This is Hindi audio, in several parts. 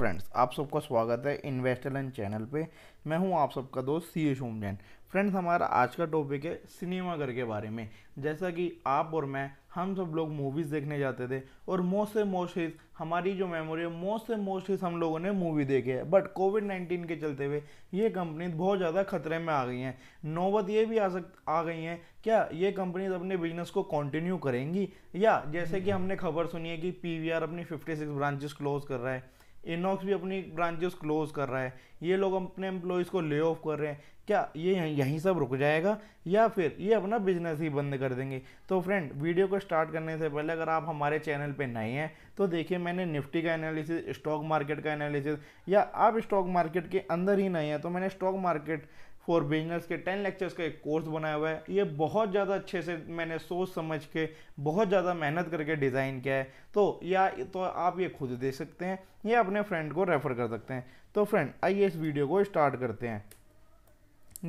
फ्रेंड्स आप सबका स्वागत है इन्वेस्टर एंड चैनल पे मैं हूं आप सबका दोस्त सी एश जैन फ्रेंड्स हमारा आज का टॉपिक है सिनेमा घर के बारे में जैसा कि आप और मैं हम सब लोग मूवीज़ देखने जाते थे और मोस्ट से मोस्ट हिज हमारी जो मेमोरी है मोस्ट से मोस्ट हिज हम लोगों ने मूवी देखी है बट कोविड नाइन्टीन के चलते हुए ये कंपनी बहुत ज़्यादा खतरे में आ गई हैं नौबत ये भी आ सक आ गई हैं क्या ये कंपनीज अपने बिजनेस को कंटिन्यू करेंगी या जैसे कि हमने खबर सुनी है कि पी अपनी फिफ्टी ब्रांचेस क्लोज कर रहा है इनॉक्स भी अपनी ब्रांचेस क्लोज कर रहा है ये लोग अपने एम्प्लॉयज़ को ले ऑफ कर रहे हैं क्या ये यहीं यहीं सब रुक जाएगा या फिर ये अपना बिजनेस ही बंद कर देंगे तो फ्रेंड वीडियो को स्टार्ट करने से पहले अगर आप हमारे चैनल पे नए हैं तो देखिए मैंने निफ्टी का एनालिसिस स्टॉक मार्केट का एनालिसिस या आप स्टॉक मार्केट के अंदर ही नए हैं तो मैंने स्टॉक मार्केट फॉर बिजनेस के टेन लेक्चर्स का एक कोर्स बनाया हुआ है ये बहुत ज़्यादा अच्छे से मैंने सोच समझ के बहुत ज़्यादा मेहनत करके डिज़ाइन किया है तो या तो आप ये खुद दे सकते हैं या अपने फ्रेंड को रेफ़र कर सकते हैं तो फ्रेंड आइए इस वीडियो को स्टार्ट करते हैं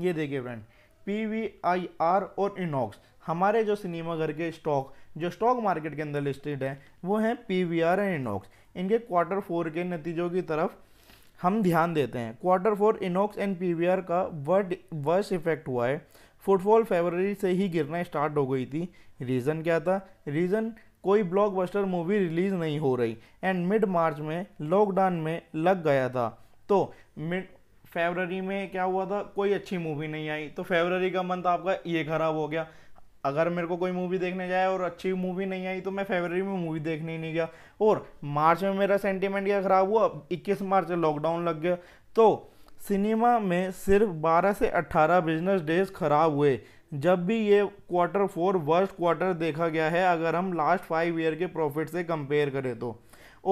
ये देखिए friend P V I R और इनॉक्स हमारे जो सिनेमा घर के स्टॉक जो स्टॉक मार्केट के अंदर लिस्टेड हैं वो हैं P V R and INOX इनके क्वार्टर फोर के नतीजों की तरफ हम ध्यान देते हैं quarter four INOX and R का वर्ड वर्स इफेक्ट हुआ है फुटफॉल फेबररी से ही गिरना स्टार्ट हो गई थी रीज़न क्या था रीज़न कोई ब्लॉकबस्टर मूवी रिलीज़ नहीं हो रही एंड मिड मार्च में लॉकडाउन में लग गया था तो मिड फेबररी में क्या हुआ था कोई अच्छी मूवी नहीं आई तो फेबररी का मंथ आपका ये ख़राब हो गया अगर मेरे को कोई मूवी देखने जाए और अच्छी मूवी नहीं आई तो मैं फेबररी में मूवी देखने ही नहीं गया और मार्च में मेरा सेंटिमेंट क्या ख़राब हुआ इक्कीस मार्च लॉकडाउन लग गया तो सिनेमा में सिर्फ 12 से 18 बिजनेस डेज ख़राब हुए जब भी ये क्वार्टर फोर वर्स्ट क्वार्टर देखा गया है अगर हम लास्ट फाइव ईयर के प्रॉफिट से कंपेयर करें तो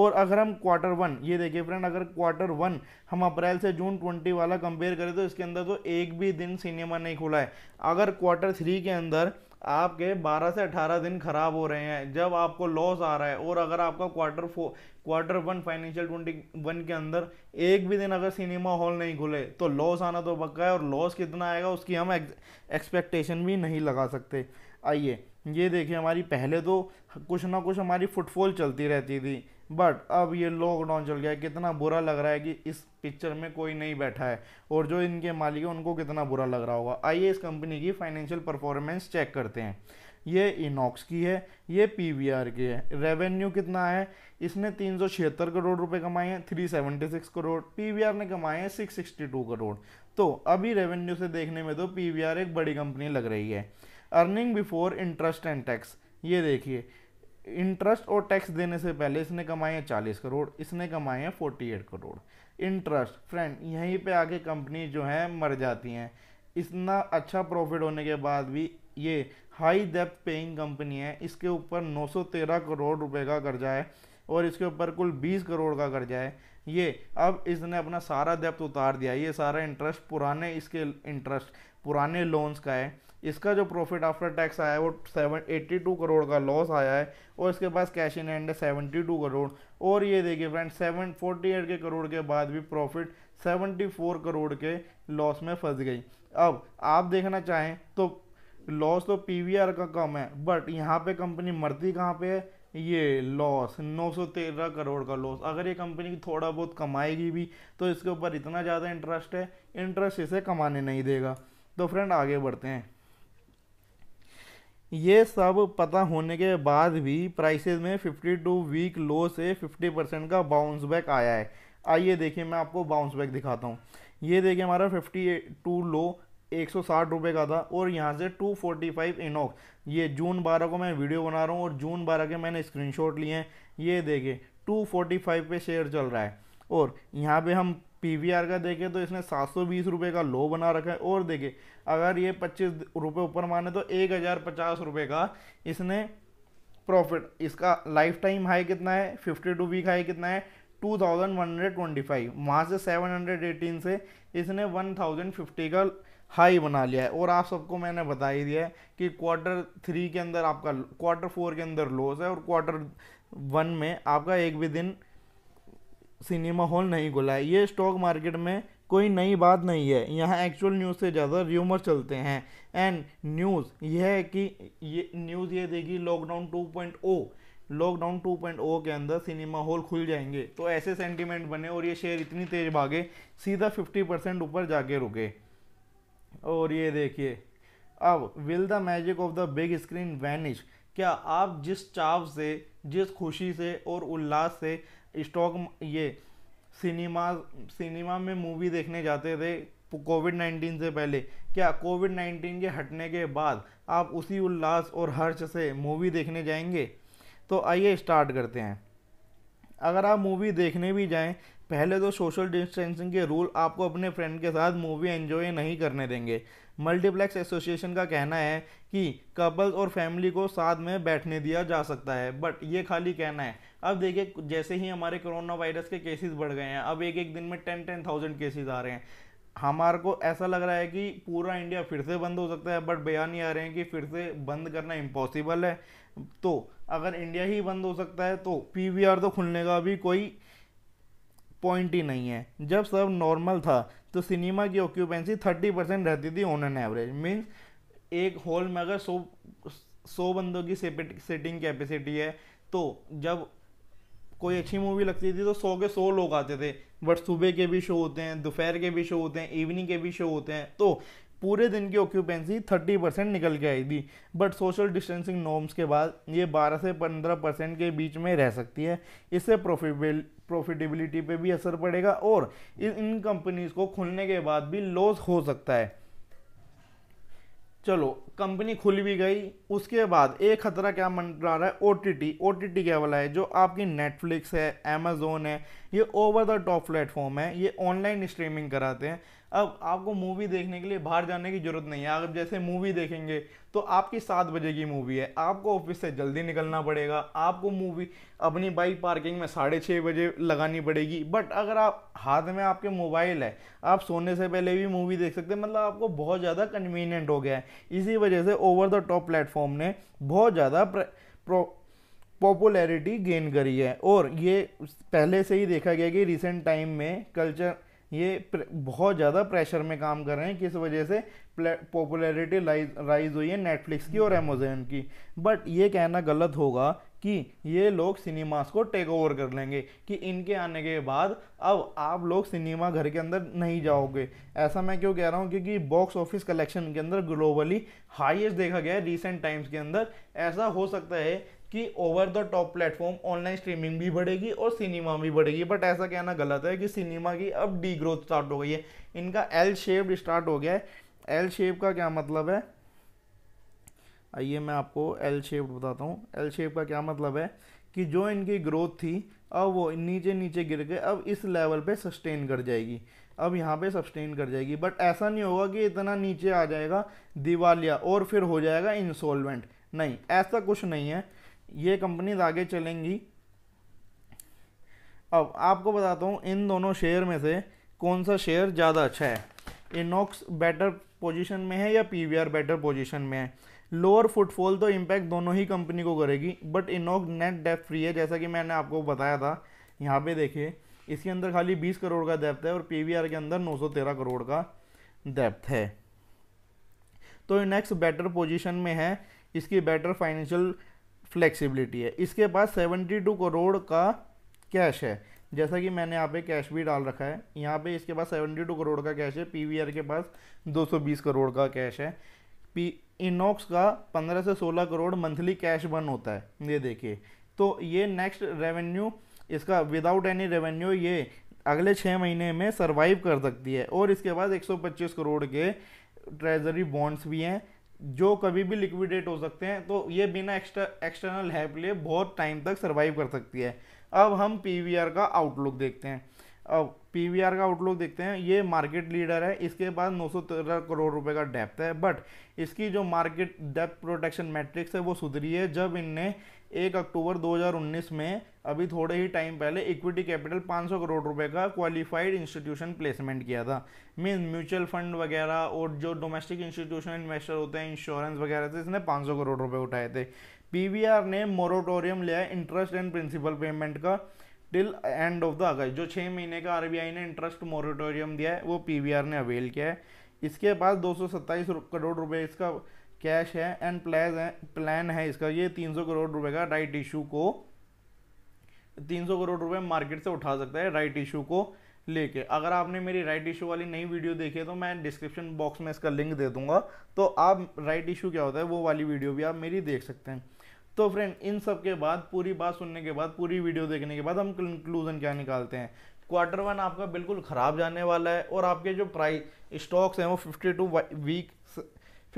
और अगर हम क्वार्टर वन ये देखिए फ्रेंड अगर क्वार्टर वन हम अप्रैल से जून ट्वेंटी वाला कंपेयर करें तो इसके अंदर तो एक भी दिन सिनेमा नहीं खुला है अगर क्वार्टर थ्री के अंदर आपके 12 से 18 दिन खराब हो रहे हैं जब आपको लॉस आ रहा है और अगर आपका quarter four quarter one financial twenty one के अंदर एक भी दिन अगर सिनेमा हॉल नहीं खुले तो लॉस आना तो पक्का है और लॉस कितना आएगा उसकी हम एक्सपेक्टेशन भी नहीं लगा सकते आइए ये देखिए हमारी पहले तो कुछ ना कुछ हमारी फुटफॉल चलती रहती थी बट अब ये लॉकडाउन चल गया है कितना बुरा लग रहा है कि इस पिक्चर में कोई नहीं बैठा है और जो इनके मालिक है उनको कितना बुरा लग रहा होगा आइए इस कंपनी की फाइनेंशियल परफॉर्मेंस चेक करते हैं ये इनॉक्स की है ये पी वी आर की है रेवेन्यू कितना है इसने तीन सौ छिहत्तर करोड़ रुपए कमाए हैं three seventy six crore P V R ने कमाए हैं सिक्स सिक्सटी टू करोड़ तो अभी रेवेन्यू से देखने में तो पी वी आर एक बड़ी कंपनी लग रही है earning before interest and tax ये देखिए इंटरेस्ट और टैक्स देने से पहले इसने कमाए हैं चालीस करोड़ इसने कमाए हैं forty eight crore interest friend यहीं पे आके कंपनी जो है मर जाती हैं इतना अच्छा प्रॉफिट होने के बाद भी ये हाई डेप्थ पेइंग कंपनी है इसके ऊपर 913 करोड़ रुपए का कर्जा है और इसके ऊपर कुल 20 करोड़ का कर्जा है ये अब इसने अपना सारा डेप्थ उतार दिया ये सारा इंटरेस्ट पुराने इसके इंटरेस्ट पुराने लोन्स का है इसका जो प्रॉफिट आफ्टर टैक्स आया है वो सेवन एट्टी टू करोड़ का लॉस आया है और इसके पास कैश इन हैंड है सेवेंटी टू करोड़ और ये देखिए फ्रेंड सेवन फोर्टी एट के करोड़ के बाद भी प्रॉफिट सेवेंटी फोर करोड़ के लॉस में फंस गई अब आप देखना चाहें तो लॉस तो पी का कम है बट यहाँ पर कंपनी मरती कहाँ पर है ये लॉस 913 करोड़ का लॉस अगर ये कंपनी थोड़ा बहुत कमाएगी भी तो इसके ऊपर इतना ज़्यादा इंटरेस्ट है इंटरेस्ट इसे कमाने नहीं देगा तो फ्रेंड आगे बढ़ते हैं ये सब पता होने के बाद भी प्राइसेस में 52 वीक लो से 50 परसेंट का बाउंस बैक आया है आइए देखिए मैं आपको बाउंस बैक दिखाता हूँ ये देखिए हमारा 52 लो एक सौ का था और यहाँ से 245 फोर्टी ये जून 12 को मैं वीडियो बना रहा हूँ और जून 12 के मैंने स्क्रीनशॉट लिए हैं ये देखिए 245 पे शेयर चल रहा है और यहाँ पे हम पीवीआर का देखें तो इसने सात सौ बीस रुपये का लो बना रखा है और देखें अगर ये पच्चीस रुपये ऊपर माने तो एक हज़ार पचास रुपये का इसने प्रॉफिट इसका लाइफ टाइम हाई कितना है फिफ्टी टू वीक हाई कितना है two thousand one hundred twenty five वहाँ से सेवन हंड्रेड एटीन से इसने वन थाउजेंड फिफ्टी का हाई बना लिया है और आप सबको मैंने बता ही दिया है कि क्वार्टर थ्री के अंदर आपका क्वार्टर फोर के अंदर लॉस है और क्वार्टर वन में आपका एक भी दिन सिनेमा हॉल नहीं खुला है ये स्टॉक मार्केट में कोई नई बात नहीं है यहाँ एक्चुअल न्यूज़ से ज़्यादा र्यूमर चलते हैं एंड न्यूज़ यह है कि ये न्यूज़ ये देगी लॉकडाउन 2.0 लॉकडाउन 2.0 के अंदर सिनेमा हॉल खुल जाएंगे तो ऐसे सेंटीमेंट बने और ये शेयर इतनी तेज़ भागे सीधा 50 परसेंट ऊपर जाके रुके और ये देखिए अब will the magic of the big screen vanish क्या आप जिस चाव से जिस खुशी से और उल्लास से स्टॉक ये सिनेमा सिनेमा में मूवी देखने जाते थे कोविड नाइन्टीन से पहले क्या कोविड नाइन्टीन के हटने के बाद आप उसी उल्लास और हर्ष से मूवी देखने जाएंगे तो आइए स्टार्ट करते हैं अगर आप मूवी देखने भी जाएं पहले तो सोशल डिस्टेंसिंग के रूल आपको अपने फ्रेंड के साथ मूवी एंजॉय नहीं करने देंगे मल्टीप्लेक्स एसोसिएशन का कहना है कि कपल्स और फैमिली को साथ में बैठने दिया जा सकता है बट ये खाली कहना है अब देखिए जैसे ही हमारे कोरोना वायरस के केसेस बढ़ गए हैं अब एक एक दिन में टेन टेन थाउजेंड केसेज आ रहे हैं हमारे को ऐसा लग रहा है कि पूरा इंडिया फिर से बंद हो सकता है बट बयान ही आ रहे हैं कि फिर से बंद करना इम्पॉसिबल है तो अगर इंडिया ही बंद हो सकता है तो पी तो खुलने का भी कोई पॉइंट ही नहीं है जब सब नॉर्मल था तो सिनेमा की ऑक्यूपेंसी थर्टी परसेंट रहती थी ऑन एन एवरेज मीन्स एक हॉल में अगर सौ सौ बंदों की सेटिंग कैपेसिटी है तो जब कोई अच्छी मूवी लगती थी तो सौ के सौ लोग आते थे बट सुबह के भी शो होते हैं दोपहर के भी शो होते हैं इवनिंग के भी शो होते हैं तो पूरे दिन की ऑक्यूपेंसी थर्टी परसेंट निकल के आई थी बट सोशल डिस्टेंसिंग नॉर्म्स के बाद ये बारह से पंद्रह परसेंट के बीच में रह सकती है इससे प्रॉफिटेबल प्रॉफिटेबिलिटी पे भी असर पड़ेगा और इन कंपनीज़ को खुलने के बाद भी लॉस हो सकता है चलो कंपनी खुल भी गई उसके बाद एक खतरा क्या मंडरा रहा है O T T O T T क्या वाला है जो आपकी नेटफ्लिक्स है अमेजोन है ये ओवर द टॉप प्लेटफॉर्म है ये ऑनलाइन स्ट्रीमिंग कराते हैं अब आपको मूवी देखने के लिए बाहर जाने की ज़रूरत नहीं है अगर जैसे मूवी देखेंगे तो आपकी सात बजे की मूवी है आपको ऑफिस से जल्दी निकलना पड़ेगा आपको मूवी अपनी बाइक पार्किंग में साढ़े छः बजे लगानी पड़ेगी बट अगर आप हाथ में आपके मोबाइल है आप सोने से पहले भी मूवी देख सकते हैं मतलब आपको बहुत ज़्यादा कन्वीनियंट हो गया है इसी वजह से ओवर द टॉप प्लेटफॉर्म ने बहुत ज़्यादा पॉपुलैरिटी गेन करी है और ये पहले से ही देखा गया कि रिसेंट टाइम में कल्चर ये बहुत ज़्यादा प्रेशर में काम कर रहे हैं किस वजह से पॉपुलैरिटी राइज हुई है नेटफ्लिक्स की और अमेजोन की बट ये कहना गलत होगा कि ये लोग सिनेमास को टेक ओवर कर लेंगे कि इनके आने के बाद अब आप लोग सिनेमा घर के अंदर नहीं जाओगे ऐसा मैं क्यों कह रहा हूँ क्योंकि बॉक्स ऑफिस कलेक्शन के अंदर ग्लोबली हाईएस्ट देखा गया है रिसेंट टाइम्स के अंदर ऐसा हो सकता है कि over the top platform online streaming भी बढ़ेगी और सिनेमा भी बढ़ेगी बट ऐसा कहना गलत है कि सिनेमा की अब डी ग्रोथ स्टार्ट हो गई है इनका एल शेप स्टार्ट हो गया है एल शेप का क्या मतलब है आइए मैं आपको एल शेप बताता हूँ एल शेप का क्या मतलब है कि जो इनकी ग्रोथ थी अब वो नीचे नीचे गिर के अब इस लेवल पे सस्टेन कर जाएगी अब यहाँ पे सस्टेन कर जाएगी बट ऐसा नहीं होगा कि इतना नीचे आ जाएगा दिवालिया और फिर हो जाएगा इंसॉल्वेंट नहीं ऐसा कुछ नहीं है ये कंपनीज आगे चलेंगी अब आपको बताता हूँ इन दोनों शेयर में से कौन सा शेयर ज़्यादा अच्छा है इनोक्स बेटर पोजीशन में है या पीवीआर बेटर पोजीशन में है लोअर फुटफॉल तो इम्पैक्ट दोनों ही कंपनी को करेगी but INOX net debt free है जैसा कि मैंने आपको बताया था यहाँ पे देखिए इसके अंदर खाली 20 करोड़ का डेप्थ है और पीवीआर के अंदर 913 करोड़ का डेप्थ है तो इनोक्स बेटर पोजिशन में है इसकी बेटर फाइनेंशियल फ्लेक्सिबिलिटी है इसके पास सेवेंटी टू करोड़ का कैश है जैसा कि मैंने यहाँ पे कैश भी डाल रखा है यहाँ पे इसके पास सेवेंटी टू करोड़ का कैश है पीवीआर के पास दो सौ बीस करोड़ का कैश है पी इनॉक्स का पंद्रह से सोलह करोड़ मंथली कैश बन होता है ये देखिए तो ये नेक्स्ट रेवेन्यू इसका विदाउट एनी रेवेन्यू ये अगले छः महीने में सर्वाइव कर सकती है और इसके बाद एक करोड़ के ट्रेजरी बॉन्ड्स भी हैं जो कभी भी लिक्विडेट हो सकते हैं तो ये बिना एक्स्ट्रा एक्सटर्नल हेल्प लिए बहुत टाइम तक सर्वाइव कर सकती है अब हम पी का आउटलुक देखते हैं अब पी का आउटलुक देखते हैं ये मार्केट लीडर है इसके बाद नौ करोड़ रुपए का डेप्थ है बट इसकी जो मार्केट डेप्थ प्रोटेक्शन मैट्रिक्स है वो सुधरी है जब इनने एक अक्टूबर 2019 में अभी थोड़े ही टाइम पहले इक्विटी कैपिटल 500 करोड़ रुपए का क्वालिफाइड इंस्टीट्यूशन प्लेसमेंट किया था मीन म्यूचुअल फंड वगैरह और जो डोमेस्टिक इंस्टीट्यूशन इन्वेस्टर होते हैं इंश्योरेंस वगैरह से इसने 500 करोड़ रुपए उठाए थे पी ने मोरोटोरियम लिया इंटरेस्ट एंड प्रिंसिपल पेमेंट का till end of the August जो छः महीने का आर ने इंटरेस्ट मोरेटोरियम दिया है वो पी ने अवेल किया है इसके बाद दो करोड़ रुपए इसका कैश है एंड प्लेज है प्लान है इसका ये 300 करोड़ रुपए का राइट इशू को 300 करोड़ रुपए मार्केट से उठा सकता है राइट इशू को लेके अगर आपने मेरी राइट इशू वाली नई वीडियो देखी है तो मैं डिस्क्रिप्शन बॉक्स में इसका लिंक दे दूंगा तो आप राइट इशू क्या होता है वो वाली वीडियो भी आप मेरी देख सकते हैं तो फ्रेंड इन सब के बाद पूरी बात सुनने के बाद पूरी वीडियो देखने के बाद हम कंक्लूजन क्या निकालते हैं क्वार्टर वन आपका बिल्कुल ख़राब जाने वाला है और आपके जो प्राइस स्टॉक्स हैं वो 52 वीक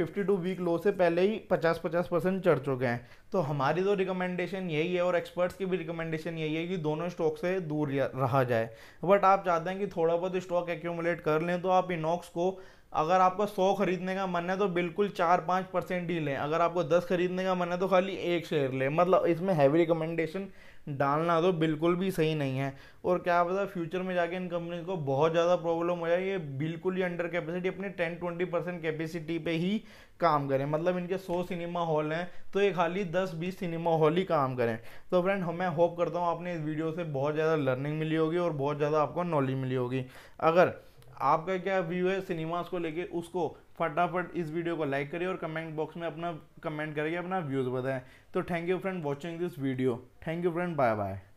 52 वीक लो से पहले ही 50-50 परसेंट चढ़ चुके हैं तो हमारी तो रिकमेंडेशन यही है और एक्सपर्ट्स की भी रिकमेंडेशन यही है कि दोनों स्टॉक से दूर रहा जाए बट आप चाहते हैं कि थोड़ा बहुत स्टॉक एक्यूमुलेट कर लें तो आप इनॉक्स को अगर आपको सौ खरीदने का मन है तो बिल्कुल चार पाँच परसेंट ही लें अगर आपको दस खरीदने का मन है तो खाली एक शेयर लें मतलब इसमें हैवी रिकमेंडेशन डालना तो बिल्कुल भी सही नहीं है और क्या पता फ्यूचर में जाके इन कंपनी को बहुत ज़्यादा प्रॉब्लम हो जाए ये बिल्कुल ही अंडर कैपेसिटी अपने टेन ट्वेंटी परसेंट कैपेसिटी पे ही काम करें मतलब इनके सौ सिनेमा हॉल हैं तो ये खाली दस बीस सिनेमा हॉल ही काम करें तो फ्रेंड मैं होप करता हूँ आपने इस वीडियो से बहुत ज़्यादा लर्निंग मिली होगी और बहुत ज़्यादा आपको नॉलेज मिली होगी अगर आपका क्या व्यू है सिनेमास को लेके उसको फटाफट इस वीडियो को लाइक करिए और कमेंट बॉक्स में अपना कमेंट करके अपना व्यूज़ बताएं तो thank you friend watching this video thank you friend bye bye